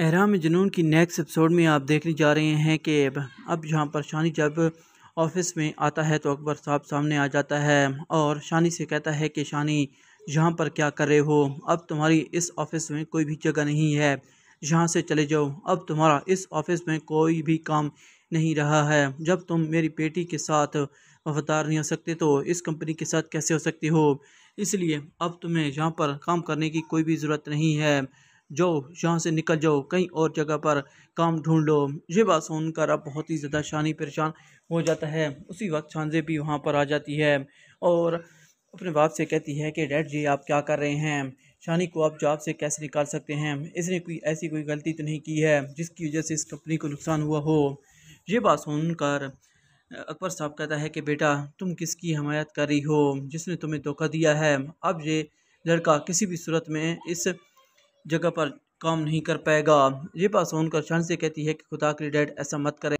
एहराम जुनून की next episode में आप देखने जा रहे हैं कि अब जहाँ पर शानी जब ऑफिस में आता है तो अकबर साहब सामने आ जाता है और शानी से कहता है कि शानी यहाँ पर क्या कर रहे हो अब तुम्हारी इस ऑफिस में कोई भी जगह नहीं है जहाँ से चले जाओ अब तुम्हारा इस ऑफिस में कोई भी काम नहीं रहा है जब तुम मेरी बेटी के साथ वफ़ार नहीं हो सकते तो इस कंपनी के साथ कैसे हो सकती हो इसलिए अब तुम्हें यहाँ पर काम करने की कोई भी ज़रूरत नहीं है जाओ यहाँ से निकल जाओ कहीं और जगह पर काम ढूंढ लो ये बात सुनकर अब बहुत ही ज़्यादा शानी परेशान हो जाता है उसी वक्त शानजे भी वहाँ पर आ जाती है और अपने बाप से कहती है कि डैड जी आप क्या कर रहे हैं शानी को आप जॉब से कैसे निकाल सकते हैं इसने कोई ऐसी कोई गलती तो नहीं की है जिसकी वजह से इस कंपनी को नुकसान हुआ हो ये बात सुनकर अकबर साहब कहता है कि बेटा तुम किसकी हमायत कर रही हो जिसने तुम्हें धोखा दिया है अब ये लड़का किसी भी सूरत में इस जगह पर काम नहीं कर पाएगा ये बात सुनकर शान से कहती है कि खुदा के डैड ऐसा मत करें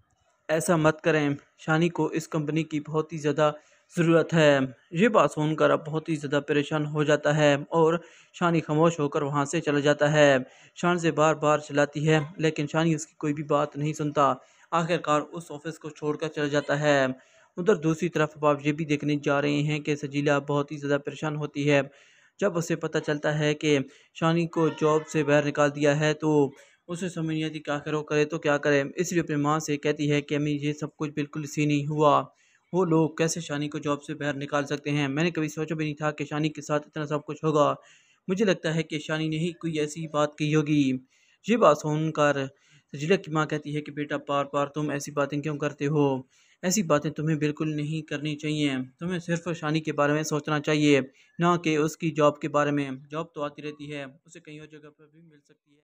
ऐसा मत करें शानी को इस कंपनी की बहुत ही ज़्यादा ज़रूरत है ये बात सुनकर अब बहुत ही ज़्यादा परेशान हो जाता है और शानी खामोश होकर वहाँ से चला जाता है शान से बार बार चलाती है लेकिन शानी उसकी कोई भी बात नहीं सुनता आखिरकार उस ऑफिस को छोड़कर चला जाता है उधर दूसरी तरफ बाप आप ये भी देखने जा रहे हैं कि सजीला बहुत ही ज़्यादा परेशान होती है जब उसे पता चलता है कि शानी को जॉब से बाहर निकाल दिया है तो उसे समझ नहीं आती क्या करो करे तो क्या करे इसलिए अपनी माँ से कहती है कि अम्मी ये सब कुछ बिल्कुल सी नहीं हुआ वो लोग कैसे शानी को जॉब से बाहर निकाल सकते हैं मैंने कभी सोचा भी नहीं था कि शानी के साथ इतना सब कुछ होगा मुझे लगता है कि शानी ने ही कोई ऐसी बात की होगी ये बात सुनकर सजीला की माँ कहती है कि बेटा पार पार तुम ऐसी बातें क्यों करते हो ऐसी बातें तुम्हें बिल्कुल नहीं करनी चाहिए तुम्हें सिर्फ शानी के बारे में सोचना चाहिए ना कि उसकी जॉब के बारे में जॉब तो आती रहती है उसे कहीं और जगह पर भी मिल सकती है